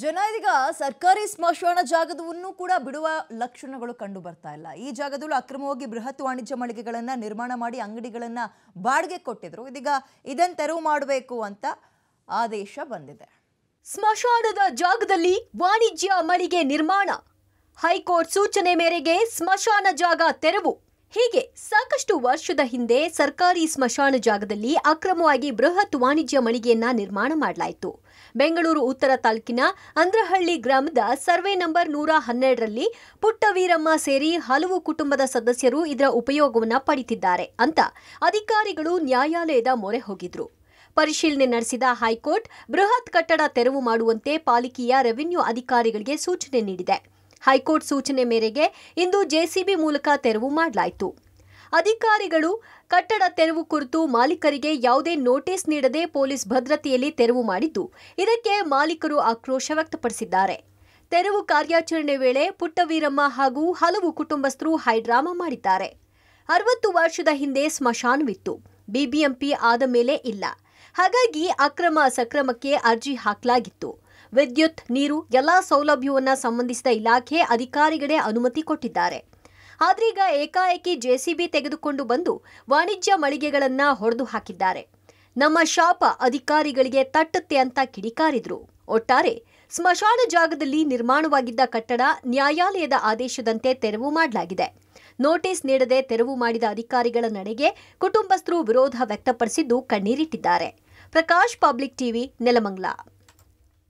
ಜನ ಇದೀಗ ಸರ್ಕಾರಿ ಸ್ಮಶಾನ ಜಾಗದವನ್ನು ಕೂಡ ಬಿಡುವ ಲಕ್ಷಣಗಳು ಕಂಡು ಬರ್ತಾ ಇಲ್ಲ ಈ ಜಾಗದಲ್ಲೂ ಅಕ್ರಮವಾಗಿ ಬೃಹತ್ ವಾಣಿಜ್ಯ ಮಳಿಗೆಗಳನ್ನು ನಿರ್ಮಾಣ ಮಾಡಿ ಅಂಗಡಿಗಳನ್ನು ಬಾಡಿಗೆ ಕೊಟ್ಟಿದ್ರು ಇದೀಗ ಇದನ್ನು ತೆರವು ಮಾಡಬೇಕು ಅಂತ ಆದೇಶ ಬಂದಿದೆ ಸ್ಮಶಾನದ ಜಾಗದಲ್ಲಿ ವಾಣಿಜ್ಯ ಮಳಿಗೆ ನಿರ್ಮಾಣ ಹೈಕೋರ್ಟ್ ಸೂಚನೆ ಮೇರೆಗೆ ಸ್ಮಶಾನ ಜಾಗ ತೆರವು ಹೀಗೆ ಸಾಕಷ್ಟು ವರ್ಷದ ಹಿಂದೆ ಸರ್ಕಾರಿ ಸ್ಮಶಾನ ಜಾಗದಲ್ಲಿ ಅಕ್ರಮವಾಗಿ ಬೃಹತ್ ವಾಣಿಜ್ಯ ಮಳಿಗೆಯನ್ನ ನಿರ್ಮಾಣ ಮಾಡಲಾಯಿತು ಬೆಂಗಳೂರು ಉತ್ತರ ತಾಲೂಕಿನ ಅಂದ್ರಹಳ್ಳಿ ಗ್ರಾಮದ ಸರ್ವೆ ನಂಬರ್ ನೂರ ಹನ್ನೆರಡರಲ್ಲಿ ಪುಟ್ಟವೀರಮ್ಮ ಸೇರಿ ಹಲವು ಕುಟುಂಬದ ಸದಸ್ಯರು ಇದರ ಉಪಯೋಗವನ್ನು ಪಡಿತಿದ್ದಾರೆ ಅಂತ ಅಧಿಕಾರಿಗಳು ನ್ಯಾಯಾಲಯದ ಮೊರೆ ಹೋಗಿದ್ರು ಪರಿಶೀಲನೆ ನಡೆಸಿದ ಹೈಕೋರ್ಟ್ ಬೃಹತ್ ಕಟ್ಟಡ ತೆರವು ಮಾಡುವಂತೆ ಪಾಲಿಕೆಯ ರೆವಿನ್ಯೂ ಅಧಿಕಾರಿಗಳಿಗೆ ಸೂಚನೆ ನೀಡಿದೆ ಹೈಕೋರ್ಟ್ ಸೂಚನೆ ಮೇರೆಗೆ ಇಂದು ಜೆಸಿಬಿ ಮೂಲಕ ತೆರವು ಮಾಡಲಾಯಿತು ಅಧಿಕಾರಿಗಳು ಕಟ್ಟಡ ತೆರವು ಕುರಿತು ಮಾಲೀಕರಿಗೆ ಯಾವುದೇ ನೋಟಿಸ್ ನೀಡದೆ ಪೊಲೀಸ್ ಭದ್ರತೆಯಲ್ಲಿ ತೆರವು ಮಾಡಿದ್ದು ಇದಕ್ಕೆ ಮಾಲೀಕರು ಆಕ್ರೋಶ ವ್ಯಕ್ತಪಡಿಸಿದ್ದಾರೆ ತೆರವು ಕಾರ್ಯಾಚರಣೆ ವೇಳೆ ಪುಟ್ಟವೀರಮ್ಮ ಹಾಗೂ ಹಲವು ಕುಟುಂಬಸ್ಥರು ಹೈಡ್ರಾಮಾ ಮಾಡಿದ್ದಾರೆ ಅರವತ್ತು ವರ್ಷದ ಹಿಂದೆ ಸ್ಮಶಾನವಿತ್ತು ಬಿಬಿಎಂಪಿ ಆದ ಮೇಲೆ ಇಲ್ಲ ಹಾಗಾಗಿ ಅಕ್ರಮ ಸಕ್ರಮಕ್ಕೆ ಅರ್ಜಿ ಹಾಕಲಾಗಿತ್ತು ವಿದ್ಯುತ್ ನೀರು ಎಲ್ಲ ಸೌಲಭ್ಯವನ್ನು ಸಂಬಂಧಿಸಿದ ಇಲಾಖೆ ಅಧಿಕಾರಿಗಳೇ ಅನುಮತಿ ಕೊಟ್ಟಿದ್ದಾರೆ ಆದ್ರೀಗ ಏಕಾಏಕಿ ಜೆಸಿಬಿ ತೆಗೆದುಕೊಂಡು ಬಂದು ವಾಣಿಜ್ಯ ಮಳಿಗೆಗಳನ್ನು ಹೊಡೆದು ಹಾಕಿದ್ದಾರೆ ನಮ್ಮ ಶಾಪ ಅಧಿಕಾರಿಗಳಿಗೆ ತಟ್ಟುತ್ತೆ ಅಂತ ಕಿಡಿಕಾರಿದ್ರು ಒಟ್ಟಾರೆ ಸ್ಮಶಾನ ಜಾಗದಲ್ಲಿ ನಿರ್ಮಾಣವಾಗಿದ್ದ ಕಟ್ಟಡ ನ್ಯಾಯಾಲಯದ ಆದೇಶದಂತೆ ತೆರವು ಮಾಡಲಾಗಿದೆ ನೋಟಿಸ್ ನೀಡದೆ ತೆರವು ಮಾಡಿದ ಅಧಿಕಾರಿಗಳ ನಡೆಗೆ ಕುಟುಂಬಸ್ಥರು ವಿರೋಧ ವ್ಯಕ್ತಪಡಿಸಿದ್ದು ಕಣ್ಣೀರಿಟ್ಟಿದ್ದಾರೆ ಪ್ರಕಾಶ್ ಪಬ್ಲಿಕ್ ಟಿವಿ ನೆಲಮಂಗ್ಲಾ